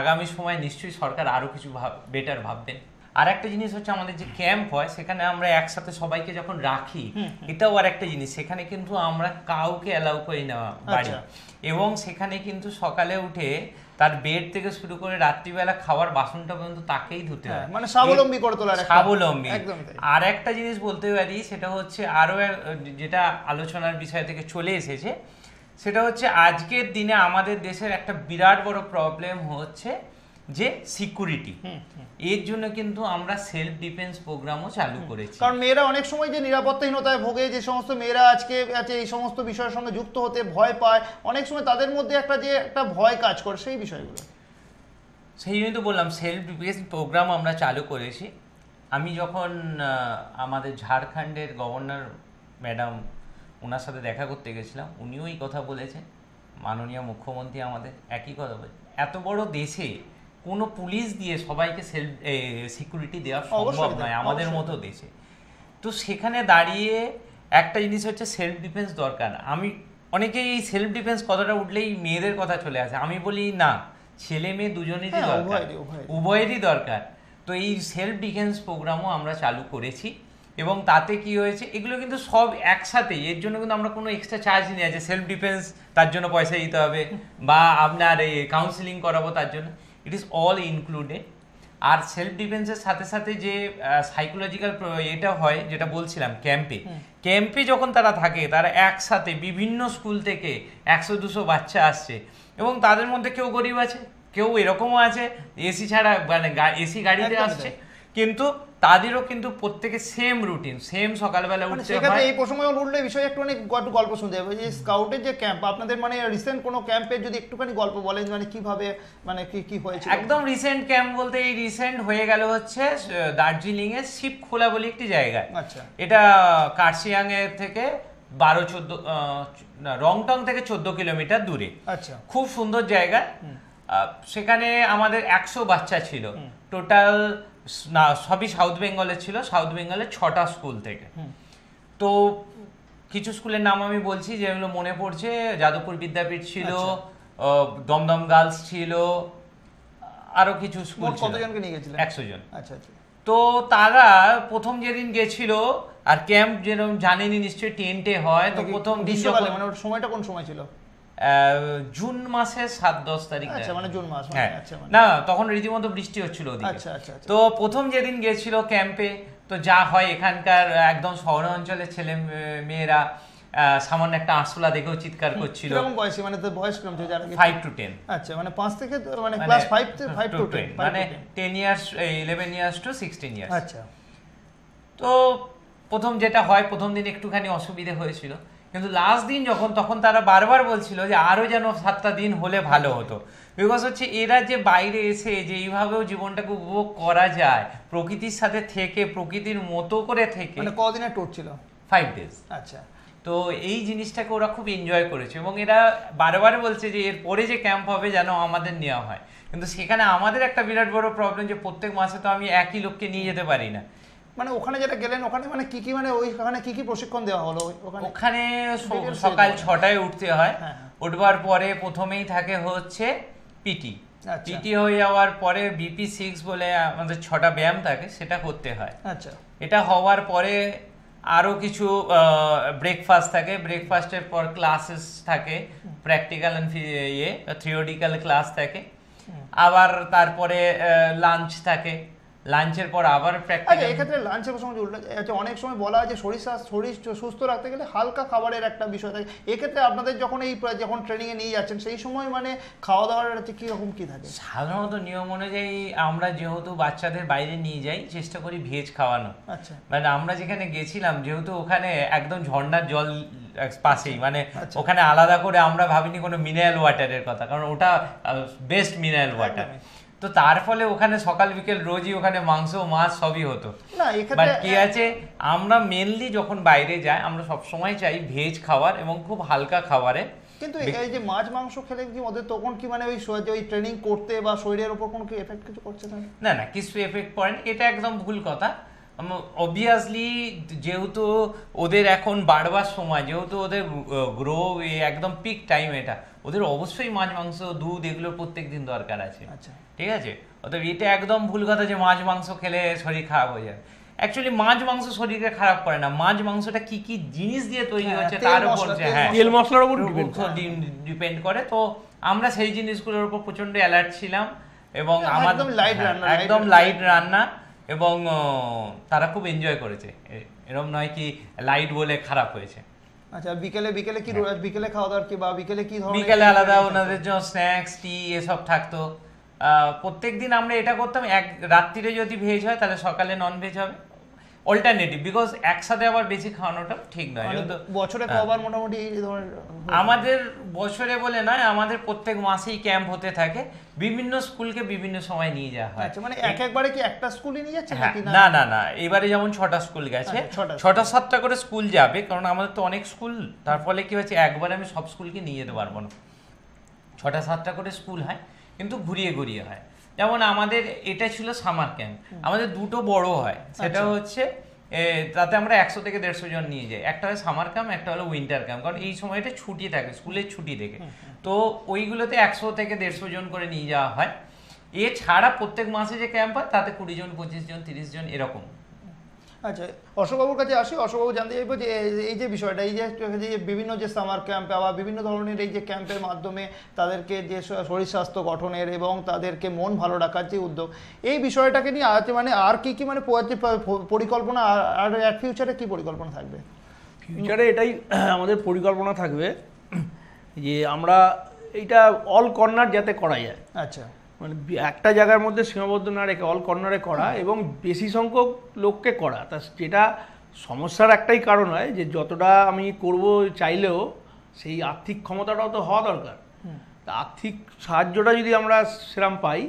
আগামী সময়ে নিশ্চয়ই সরকার আরও কিছু বেটার ভাববেন আর একটা জিনিস হচ্ছে আমাদের যে ক্যাম্প হয় সেখানে আমরা একসাথে সবাইকে যখন রাখি এটাও আর একটা জিনিস সেখানে কিন্তু আমরা কাউকে অ্যালাউ করি না বাড়ি আচ্ছা। এবং সেখানে কিন্তু সকালে উঠে তার বেড থেকে শুরু করে রাত্রিবেলা খাওয়ার বাসনটা পর্যন্ত তাকেই ধুতে হ্যাঁ, হয় মানে স্বাবলম্বী করে তোলা স্বাবলম্বী আর একটা জিনিস বলতে পারি সেটা হচ্ছে আরও যেটা আলোচনার বিষয় থেকে চলে এসেছে সেটা হচ্ছে আজকের দিনে আমাদের দেশের একটা বিরাট বড় প্রবলেম হচ্ছে যে সিকিউরিটি এর জন্য কিন্তু আমরা সেলফ ডিফেন্স প্রোগ্রামও চালু করেছি কারণ মেয়েরা অনেক সময় যে নিরাপত্তাহীনতায় ভোগে যে সমস্ত মেয়েরা আজকে আছে এই সমস্ত বিষয়ের সঙ্গে যুক্ত হতে ভয় পায় অনেক সময় তাদের মধ্যে একটা যে একটা ভয় কাজ করে সেই বিষয়গুলো সেই জন্যই তো বললাম সেলফ ডিফেন্স প্রোগ্রাম আমরা চালু করেছি আমি যখন আমাদের ঝাড়খণ্ডের গভর্নর ম্যাডাম ওনার সাথে দেখা করতে গেছিলাম উনিও এই কথা বলেছেন মাননীয় মুখ্যমন্ত্রী আমাদের একই কথা বলেছেন এত বড় দেশে কোনো পুলিশ দিয়ে সবাইকে সেলফ সিকিউরিটি দেওয়া সম্ভব নয় আমাদের মতো দেশে তো সেখানে দাঁড়িয়ে একটা জিনিস হচ্ছে সেলফ ডিফেন্স দরকার আমি অনেকেই এই সেলফ ডিফেন্স কথাটা উঠলেই মেয়েদের কথা চলে আসে আমি বলি না ছেলে মেয়ে দুজনেরই হ্যাঁ, দরকার উভয়েরই দরকার তো এই সেলফ ডিফেন্স প্রোগ্রামও আমরা চালু করেছি এবং তাতে কি হয়েছে এগুলো কিন্তু সব একসাথে এর জন্য কিন্তু আমরা কোনো এক্সট্রা চার্জ নিয়ে আছে সেলফ ডিফেন্স তার জন্য পয়সা দিতে হবে বা আপনার এই কাউন্সিলিং করাবো তার জন্য ইট ইজ অল ইনক্লুডেড আর সেলফ ডিফেন্সের সাথে সাথে যে সাইকোলজিক্যাল এটা হয় যেটা বলছিলাম ক্যাম্পে ক্যাম্পে যখন তারা থাকে তারা একসাথে বিভিন্ন স্কুল থেকে একশো দুশো বাচ্চা আসছে এবং তাদের মধ্যে কেউ গরিব আছে কেউ এরকমও আছে এসি ছাড়া মানে এসি গাড়িতে আসছে কিন্তু তাদেরও কিন্তু প্রত্যেকে সেম রুটিন সেম সকালবেলা মানে উঠতে হয় এই প্রসঙ্গে উঠলে বিষয়ে একটু অনেক গল্প শুনতে হবে যে স্কাউটের যে ক্যাম্প আপনাদের মানে রিসেন্ট কোনো ক্যাম্পে যদি একটুখানি গল্প বলেন মানে কিভাবে মানে কি কি হয়েছে একদম রিসেন্ট ক্যাম্প বলতে এই রিসেন্ট হয়ে গেল হচ্ছে দার্জিলিং শিব খোলা বলে একটি জায়গা আচ্ছা এটা কার্সিয়াং এর থেকে বারো চোদ্দ রংটং থেকে চোদ্দ কিলোমিটার দূরে আচ্ছা খুব সুন্দর জায়গা সেখানে আমাদের একশো বাচ্চা ছিল টোটাল না সবই সাউথ বেঙ্গলে ছিল সাউথ বেঙ্গলের ছটা স্কুল থেকে তো কিছু স্কুলের নাম আমি বলছি যেগুলো মনে পড়ছে যাদবপুর বিদ্যাপীঠ ছিল আচ্ছা। দমদম গার্লস ছিল আরো কিছু স্কুল কতজনকে নিয়ে গেছিল একশো জন আচ্ছা আচ্ছা তো তারা প্রথম যেদিন গেছিল আর ক্যাম্প যেরকম জানেনি নিশ্চয়ই টেন্টে হয় তো প্রথম মানে সময়টা কোন সময় ছিল জুন মাসের সাত দশ তারিখ আচ্ছা, মানে জুন মাস মানে হ্যাঁ। আচ্ছা, মানে না তখন রীতিমতো বৃষ্টি হচ্ছিল আচ্ছা, আচ্ছা আচ্ছা তো প্রথম যেদিন গেছিল ক্যাম্পে তো যা হয় এখানকার একদম শহর অঞ্চলের ছেলে মেয়েরা সামান্য একটা আঁশলা দেখেও চিৎকার করছিল এরকম বয়সে মানে তো বয়স কম ছিল যারা ফাইভ টু টেন আচ্ছা মানে পাঁচ থেকে মানে ক্লাস ফাইভ থেকে 5 টু টেন মানে ten years eleven years to sixteen years আচ্ছা তো প্রথম যেটা হয় প্রথম দিন একটুখানি অসুবিধে হয়েছিল কিন্তু লাস্ট দিন যখন তখন তারা বারবার বলছিল যে আরও যেন সাতটা দিন হলে ভালো হতো বিকজ হচ্ছে এরা যে বাইরে এসে যে এইভাবেও জীবনটাকে উপভোগ করা যায় প্রকৃতির সাথে থেকে প্রকৃতির মতো করে থেকে মানে কদিনের ট্যুর ছিল ফাইভ ডেজ আচ্ছা তো এই জিনিসটাকে ওরা খুব এনজয় করেছে এবং এরা বারবার বলছে যে এর পরে যে ক্যাম্প হবে যেন আমাদের নেওয়া হয় কিন্তু সেখানে আমাদের একটা বিরাট বড় প্রবলেম যে প্রত্যেক মাসে তো আমি একই লোককে নিয়ে যেতে পারি না মানে ওখানে যেটা গেলেন ওখানে মানে কি কি মানে ওইখানে কি কি প্রশিক্ষণ দেওয়া হলো ওখানে ওখানে সকাল ছটায় উঠতে হয় হ্যাঁ, হ্যাঁ। উঠবার পরে প্রথমেই থাকে হচ্ছে পিটি আচ্ছা। পিটি হয়ে যাওয়ার পরে বিপি সিক্স বলে আমাদের ছটা ব্যায়াম থাকে সেটা করতে হয় আচ্ছা এটা হওয়ার পরে আরও কিছু ব্রেকফাস্ট থাকে ব্রেকফাস্টের পর ক্লাসেস থাকে প্র্যাকটিক্যাল অ্যান্ড ইয়ে থিওরিটিক্যাল ক্লাস থাকে আবার তারপরে লাঞ্চ থাকে লাঞ্চের পর আবার প্র্যাকটিক্যাল আচ্ছা, এক্ষেত্রে লাঞ্চের প্রসঙ্গে উল্লেখ অনেক সময় বলা হয় যে শরীর শরীর সুস্থ রাখতে গেলে হালকা খাবারের একটা বিষয় থাকে এক্ষেত্রে আপনাদের যখন এই যখন ট্রেনিংয়ে নিয়ে যাচ্ছেন সেই সময় মানে খাওয়া দাওয়ার হচ্ছে কীরকম কী থাকে সাধারণত নিয়ম অনুযায়ী আমরা যেহেতু বাচ্চাদের বাইরে নিয়ে যাই চেষ্টা করি ভেজ খাওয়ানো আচ্ছা মানে আমরা যেখানে গেছিলাম যেহেতু ওখানে একদম ঝর্ণার জল পাশেই মানে আচ্ছা। ওখানে আলাদা করে আমরা ভাবিনি কোনো মিনারেল ওয়াটারের কথা কারণ ওটা বেস্ট মিনারেল ওয়াটার তো তার ফলে ওখানে সকাল বিকেল রোজই ওখানে মাংস মাছ সবই হতো বাট কি আছে আমরা মেনলি যখন বাইরে যাই আমরা সবসময় চাই ভেজ খাবার এবং খুব হালকা খাবারে কিন্তু এই যে মাছ মাংস খেলে কি ওদের তখন কি মানে ওই ওই ট্রেনিং করতে বা শরীরের উপর কোনো কি এফেক্ট কিছু করছে না না কিছু এফেক্ট পড়েন এটা একদম ভুল কথা অবভিয়াসলি যেহেতু ওদের এখন বাড়বার সময় যেহেতু ওদের গ্রো একদম পিক টাইম এটা ওদের অবশ্যই মাছ মাংস দুধ এগুলো প্রত্যেক দিন দরকার আছে আচ্ছা। ঠিক আছে অতএব এটা একদম ভুল কথা যে মাছ মাংস খেলে শরীর খারাপ হয়ে যায় অ্যাকচুয়ালি মাছ মাংস শরীরকে খারাপ করে না মাছ মাংসটা কি কি জিনিস দিয়ে তৈরি হ্যাঁ, হচ্ছে তার উপর হ্যাঁ তেল মশলার উপর ডিপেন্ড করে তো আমরা সেই জিনিসগুলোর উপর প্রচন্ড অ্যালার্ট ছিলাম এবং আমার লাইট হ্যাঁ, একদম লাইট রান্না এবং তারা খুব এনজয় করেছে এরম নয় কি লাইট বলে খারাপ হয়েছে আচ্ছা বিকেলে বিকেলে কি হ্যাঁ। বিকেলে খাওয়া দাওয়ার কি বা বিকেলে কি ধরনের বিকেলে আলাদা ওনাদের জন্য স্ন্যাক্স টি এসব থাকতো প্রত্যেক দিন আমরা এটা করতাম এক রাত্রিরে যদি ভেজ হয় তাহলে সকালে নন ভেজ হবে অল্টারনেটিভ বিকজ একসাথে আবার বেশি খাওয়ানোটা ঠিক নয় মানে বছরে হ্যাঁ। কবার মোটামুটি আমাদের বছরে বলে নয় আমাদের প্রত্যেক মাসেই ক্যাম্প হতে থাকে বিভিন্ন স্কুলকে বিভিন্ন সময় নিয়ে যাওয়া হয় আচ্ছা, মানে এক একবারে কি একটা স্কুলই নিয়ে যাচ্ছে হ্যাঁ, না না না এবারে যেমন ছটা স্কুল গেছে আচ্ছা, ছটা সাতটা করে স্কুল যাবে কারণ আমাদের তো অনেক স্কুল তার ফলে কি হচ্ছে একবারে আমি সব স্কুলকে নিয়ে যেতে পারবো না ছটা সাতটা করে স্কুল হয় কিন্তু ঘুরিয়ে ঘুরিয়ে হয় যেমন আমাদের এটা ছিল সামার ক্যাম্প আমাদের দুটো বড় হয় সেটা আচ্ছা। হচ্ছে তাতে আমরা একশো থেকে দেড়শো জন নিয়ে যাই একটা হলো সামার ক্যাম্প একটা হলো উইন্টার ক্যাম্প কারণ এই সময়টা ছুটি থাকে স্কুলের ছুটি থেকে তো ওইগুলোতে একশো থেকে দেড়শো জন করে নিয়ে যাওয়া হয় এছাড়া প্রত্যেক মাসে যে ক্যাম্প হয় তাতে কুড়ি জন পঁচিশ জন তিরিশ জন এরকম আচ্ছা অশোকবাবুর কাছে আসি অশোকবাবু জানতে চাইবো যে এই যে বিষয়টা এই যে বিভিন্ন যে সামার ক্যাম্পে আবার বিভিন্ন ধরনের এই যে ক্যাম্পের মাধ্যমে তাদেরকে যে শরীর স্বাস্থ্য গঠনের এবং তাদেরকে মন ভালো রাখার যে উদ্যোগ এই বিষয়টাকে নিয়ে আছে মানে আর কি কি মানে পরিকল্পনা আর অ্যাট ফিউচারে কি পরিকল্পনা থাকবে ফিউচারে এটাই আমাদের পরিকল্পনা থাকবে যে আমরা এইটা অল কর্নার যাতে করা যায় আচ্ছা মানে একটা জায়গার মধ্যে সীমাবদ্ধ না রেখে অল কর্নারে করা এবং বেশি সংখ্যক লোককে করা তা যেটা সমস্যার একটাই কারণ হয় যে যতটা আমি করব চাইলেও সেই আর্থিক ক্ষমতাটাও তো হওয়া দরকার তা আর্থিক সাহায্যটা যদি আমরা সেরাম পাই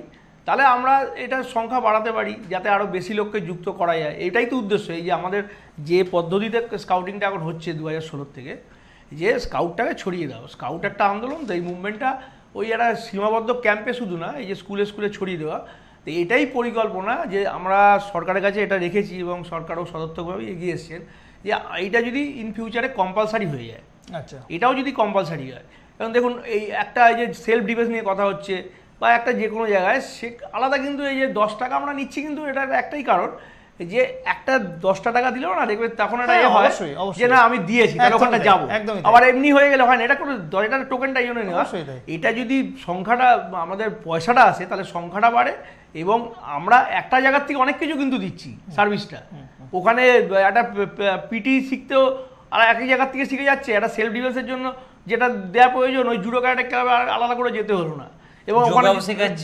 তাহলে আমরা এটার সংখ্যা বাড়াতে পারি যাতে আরও বেশি লোককে যুক্ত করা যায় এটাই তো উদ্দেশ্য এই যে আমাদের যে পদ্ধতিতে স্কাউটিংটা এখন হচ্ছে দু হাজার ষোলোর থেকে যে স্কাউটটাকে ছড়িয়ে দাও স্কাউট একটা আন্দোলন তো এই মুভমেন্টটা ওই একটা সীমাবদ্ধ ক্যাম্পে শুধু না এই যে স্কুলে স্কুলে ছড়িয়ে দেওয়া তো এটাই পরিকল্পনা যে আমরা সরকারের কাছে এটা রেখেছি এবং সরকারও সদর্থকভাবে এগিয়ে এসছেন যে এটা যদি ইন ফিউচারে কম্পালসারি হয়ে যায় আচ্ছা এটাও যদি কম্পালসারি হয় কারণ দেখুন এই একটা এই যে সেলফ ডিফেন্স নিয়ে কথা হচ্ছে বা একটা যে কোনো জায়গায় সে আলাদা কিন্তু এই যে দশ টাকা আমরা নিচ্ছি কিন্তু এটা একটাই কারণ যে একটা দশটা টাকা দিলেও না দেখবে তখন একটা এ হ্যাঁ, ইয়ে হয় যে না আমি দিয়েছি তাহলে ওখানটা যাবো আবার এমনি হয়ে গেলে হয় না এটা কোনো টাকা টোকেনটা এই জন্য নেওয়া এটা যদি সংখ্যাটা আমাদের পয়সাটা আসে তাহলে সংখ্যাটা বাড়ে এবং আমরা একটা জায়গার থেকে অনেক কিছু কিন্তু দিচ্ছি সার্ভিসটা ওখানে একটা পিটি শিখতেও আর এক জায়গার থেকে শিখে যাচ্ছে একটা সেলফ ডিফেন্সের জন্য যেটা দেওয়া প্রয়োজন ওই জুডো ক্যারেক্টার আলাদা করে যেতে হলো না এবং ওখানে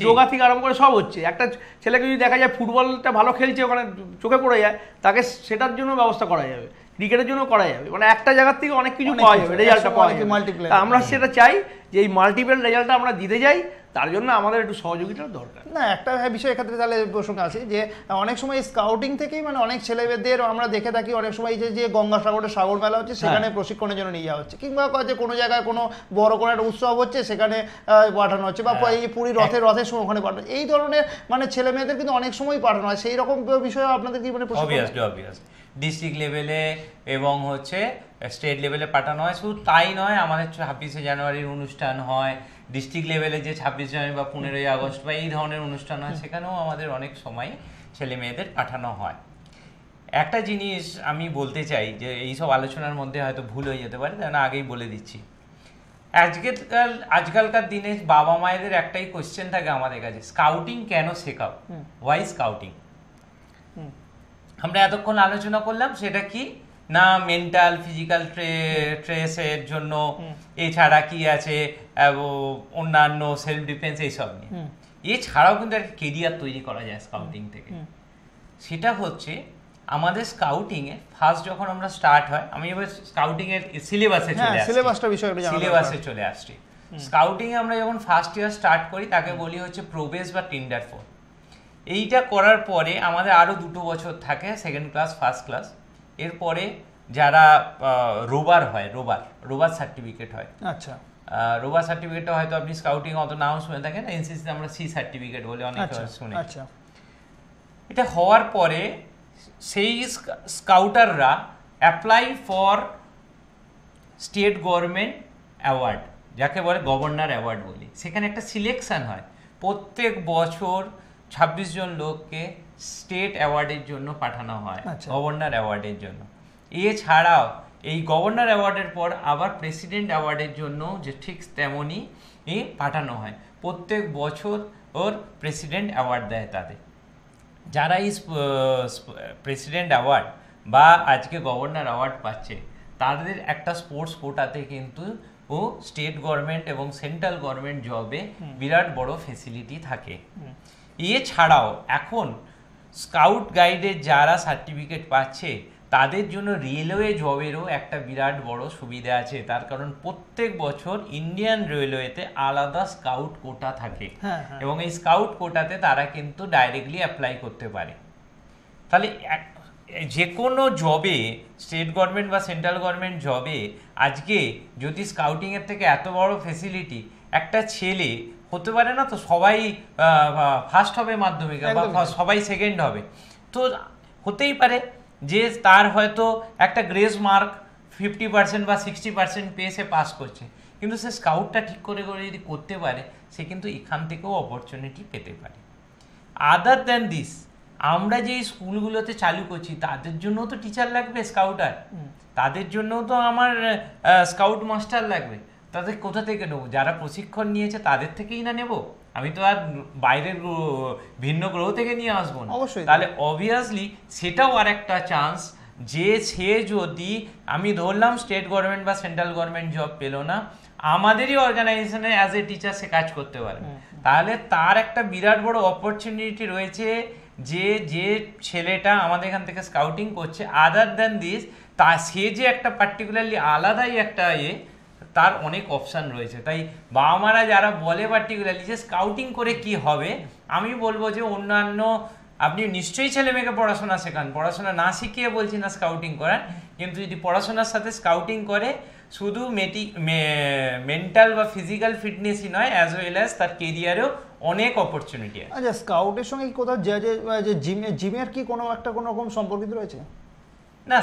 যোগা থেকে আরম্ভ করে সব হচ্ছে একটা ছেলেকে যদি দেখা যায় ফুটবলটা ভালো খেলছে ওখানে চোখে পড়ে যায় তাকে সেটার জন্য ব্যবস্থা করা যাবে ক্রিকেটের জন্য করা যাবে মানে একটা জায়গার থেকে অনেক কিছু পাওয়া যাবে রেজাল্টটা পাওয়া যাবে মাল্টিপ্লেয়ার আমরা হ্যাঁ। সেটা চাই যে এই মাল্টিপল রেজাল্টটা আমরা দিতে যাই তার জন্য আমাদের একটু সহযোগিতার দরকার না একটা হ্যাঁ, বিষয় এক্ষেত্রে তাহলে প্রসঙ্গ আছে যে অনেক সময় স্কাউটিং থেকেই মানে অনেক ছেলেমেয়েদের আমরা দেখে থাকি অনেক সময় যে যে গঙ্গাসাগরে সাগর মেলা হচ্ছে হ্যাঁ। সেখানে প্রশিক্ষণের জন্য নিয়ে যাওয়া হচ্ছে কিংবা যে কোনো জায়গায় কোনো বড় কোনো একটা উৎসব হচ্ছে সেখানে পাঠানো হচ্ছে বা এই পুরী রথের রথের সময় ওখানে পাঠানো এই ধরনের মানে ছেলেমেয়েদের কিন্তু অনেক সময় পাঠানো হয় সেই রকম বিষয়ে আপনাদের কি মানে প্রশিক্ষণ ডিস্ট্রিক্ট লেভেলে এবং হচ্ছে স্টেট লেভেলে পাঠানো হয় শুধু তাই নয় আমাদের ছাব্বিশে জানুয়ারির অনুষ্ঠান হয় ডিস্ট্রিক্ট লেভেলে যে ছাব্বিশে জানুয়ারি বা পনেরোই আগস্ট বা এই ধরনের অনুষ্ঠান হয় সেখানেও আমাদের অনেক সময় ছেলে মেয়েদের পাঠানো হয় একটা জিনিস আমি বলতে চাই যে এইসব আলোচনার মধ্যে হয়তো ভুল হয়ে যেতে পারে তাই আগেই বলে দিচ্ছি আজকাল আজকালকার দিনে বাবা মায়েদের একটাই কোশ্চেন থাকে আমাদের কাছে স্কাউটিং কেন শেখাও হোয়াই স্কাউটিং আমরা এতক্ষণ আলোচনা করলাম সেটা কি না মেন্টাল ফিজিক্যাল ট্রেসের জন্য এছাড়া কি আছে অন্যান্য সেলফ ডিফেন্স এইসব নিয়ে এছাড়াও কিন্তু একটা কেরিয়ার তৈরি করা যায় স্কাউটিং থেকে সেটা হচ্ছে আমাদের স্কাউটিংয়ে ফার্স্ট যখন আমরা স্টার্ট হয় আমি এবার স্কাউটিংয়ের সিলেবাসে হ্যাঁ, চলে আসছি সিলেবাসটা বিষয় সিলেবাসে চলে আসছি স্কাউটিংয়ে আমরা যখন ফার্স্ট ইয়ার স্টার্ট করি তাকে বলি হচ্ছে প্রোবেস বা টিন্ডার ফোর এইটা করার পরে আমাদের আরও দুটো বছর থাকে সেকেন্ড ক্লাস ফার্স্ট ক্লাস এরপরে যারা রোবার হয় রোবার রোবার সার্টিফিকেট হয় আচ্ছা রোবার সার্টিফিকেটটা হয়তো আপনি স্কাউটিং অত নাও শুনে থাকেন এনসিসিতে আমরা সি সার্টিফিকেট বলে অনেক আচ্ছা, শুনে আচ্ছা। এটা হওয়ার পরে সেই স্কাউটাররা apply for state government award যাকে বলে গভর্নর অ্যাওয়ার্ড বলি সেখানে একটা সিলেকশান হয় প্রত্যেক বছর ছাব্বিশ জন লোককে স্টেট অ্যাওয়ার্ডের জন্য পাঠানো হয় গভর্নর আচ্ছা। অ্যাওয়ার্ডের জন্য এছাড়াও এই গভর্নর অ্যাওয়ার্ডের পর আবার প্রেসিডেন্ট অ্যাওয়ার্ডের জন্য যে ঠিক তেমনই পাঠানো হয় প্রত্যেক বছর ওর প্রেসিডেন্ট অ্যাওয়ার্ড দেয় তাদের যারা এই প্রেসিডেন্ট অ্যাওয়ার্ড বা আজকে গভর্নর অ্যাওয়ার্ড পাচ্ছে তাদের একটা স্পোর্টস কোটাতে কিন্তু ও স্টেট গভর্নমেন্ট এবং সেন্ট্রাল গভর্নমেন্ট জবে বিরাট বড় ফেসিলিটি থাকে এছাড়াও ইয়ে এখন স্কাউট গাইডের যারা সার্টিফিকেট পাচ্ছে তাদের জন্য রেলওয়ে জবেরও একটা বিরাট বড় সুবিধা আছে তার কারণ প্রত্যেক বছর ইন্ডিয়ান রেলওয়েতে আলাদা স্কাউট কোটা থাকে হ্যাঁ, হ্যাঁ। এবং এই স্কাউট কোটাতে তারা কিন্তু ডাইরেক্টলি অ্যাপ্লাই করতে পারে তাহলে যে কোনো জবে স্টেট গভর্নমেন্ট বা সেন্ট্রাল গভর্নমেন্ট জবে আজকে যদি স্কাউটিংয়ের থেকে এত বড় ফেসিলিটি একটা ছেলে হতে পারে না তো সবাই ফার্স্ট হবে মাধ্যমিকে বা সবাই সেকেন্ড হবে তো হতেই পারে যে তার হয়তো একটা গ্রেস মার্ক ফিফটি পার্সেন্ট বা সিক্সটি পার্সেন্ট পেয়ে সে পাস করছে কিন্তু সে স্কাউটটা ঠিক করে করে যদি করতে পারে সে কিন্তু এখান থেকেও অপরচুনিটি পেতে পারে আদার দ্যান দিস আমরা যে স্কুলগুলোতে চালু করছি তাদের জন্যও তো টিচার লাগবে স্কাউটার তাদের জন্যও তো আমার স্কাউট মাস্টার লাগবে তাদের কোথা থেকে নেবো যারা প্রশিক্ষণ নিয়েছে তাদের থেকেই না নেব আমি তো আর বাইরের ভিন্ন গ্রহ থেকে নিয়ে আসবো না অবশ্যই তাহলে অবভিয়াসলি সেটাও আর একটা চান্স যে সে যদি আমি ধরলাম স্টেট গভর্নমেন্ট বা সেন্ট্রাল গভর্নমেন্ট জব পেলো না আমাদেরই অর্গানাইজেশনে অ্যাজ এ টিচার সে কাজ করতে পারে তাহলে তার একটা বিরাট বড় অপরচুনিটি রয়েছে যে যে ছেলেটা আমাদের এখান থেকে স্কাউটিং করছে আদার দ্যান দিস তা সে যে একটা পার্টিকুলারলি আলাদাই একটা ইয়ে তার অনেক অপশান রয়েছে তাই বাবা মারা যারা বলে পার্টিকুলারলি যে স্কাউটিং করে কি হবে আমি বলবো যে অন্যান্য আপনি নিশ্চয়ই ছেলে মেয়েকে পড়াশোনা শেখান পড়াশোনা না শিখিয়ে বলছি না স্কাউটিং করান কিন্তু যদি পড়াশোনার সাথে স্কাউটিং করে শুধু মেটি মেন্টাল বা ফিজিক্যাল ফিটনেসই নয় অ্যাজ ওয়েল অ্যাজ তার কেরিয়ারেও অনেক অপরচুনিটি আছে আচ্ছা স্কাউটের সঙ্গে কোথাও যে জিমে জিমের কি কোনো একটা কোনো রকম সম্পর্কিত রয়েছে না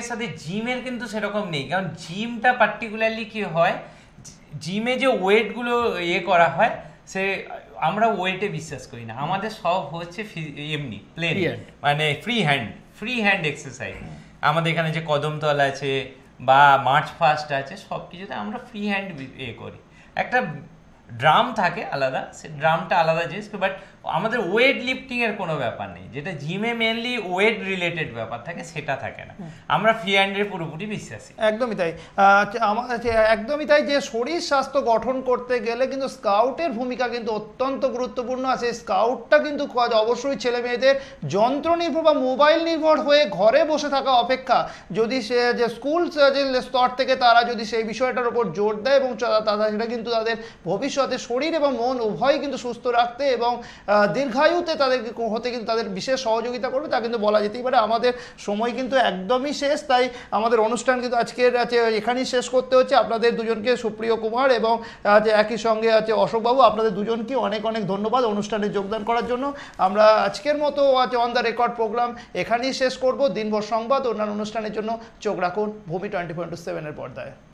এর সাথে জিমের কিন্তু সেরকম নেই কারণ জিমটা পার্টিকুলারলি কি হয় জিমে যে ওয়েটগুলো ইয়ে করা হয় সে আমরা ওয়েটে বিশ্বাস করি না আমাদের সব হচ্ছে এমনি প্লেন মানে free hand free hand exercise আমাদের এখানে যে কদমতল আছে বা মার্চ ফাস্ট আছে সব কিছুতে আমরা ফ্রি হ্যান্ড এ করি একটা ড্রাম থাকে আলাদা সে ড্রামটা আলাদা জিনিস বাট আমাদের ওয়েট লিফটিং এর কোনো ব্যাপার নেই যেটা জিমে মেনলি ওয়েট রিলেটেড ব্যাপার থাকে সেটা থাকে না আমরা ফ্রি হ্যান্ডের পুরোপুরি বিশ্বাসী একদমই তাই একদমই তাই যে শরীর স্বাস্থ্য গঠন করতে গেলে কিন্তু স্কাউটের ভূমিকা কিন্তু অত্যন্ত গুরুত্বপূর্ণ আছে স্কাউটটা কিন্তু অবশ্যই ছেলে মেয়েদের যন্ত্র নির্ভর বা মোবাইল নির্ভর হয়ে ঘরে বসে থাকা অপেক্ষা যদি সে যে স্কুল স্তর থেকে তারা যদি সেই বিষয়টার উপর জোর দেয় এবং তারা সেটা কিন্তু তাদের ভবিষ্যতে শরীর এবং মন উভয়ই কিন্তু সুস্থ রাখতে এবং দীর্ঘায়ুতে তাদের হতে কিন্তু তাদের বিশেষ সহযোগিতা করবে তা কিন্তু বলা যেতেই পারে আমাদের সময় কিন্তু একদমই শেষ তাই আমাদের অনুষ্ঠান কিন্তু আজকের আছে এখানেই শেষ করতে হচ্ছে আপনাদের দুজনকে সুপ্রিয় কুমার এবং একই সঙ্গে আছে অশোকবাবু আপনাদের দুজনকে অনেক অনেক ধন্যবাদ অনুষ্ঠানে যোগদান করার জন্য আমরা আজকের মতো আছে অন দ্য রেকর্ড প্রোগ্রাম এখানেই শেষ করব দিনভর সংবাদ অন্যান্য অনুষ্ঠানের জন্য চোখ রাখুন ভূমি টোয়েন্টি ফোর ইন্টু সেভেনের পর্দায়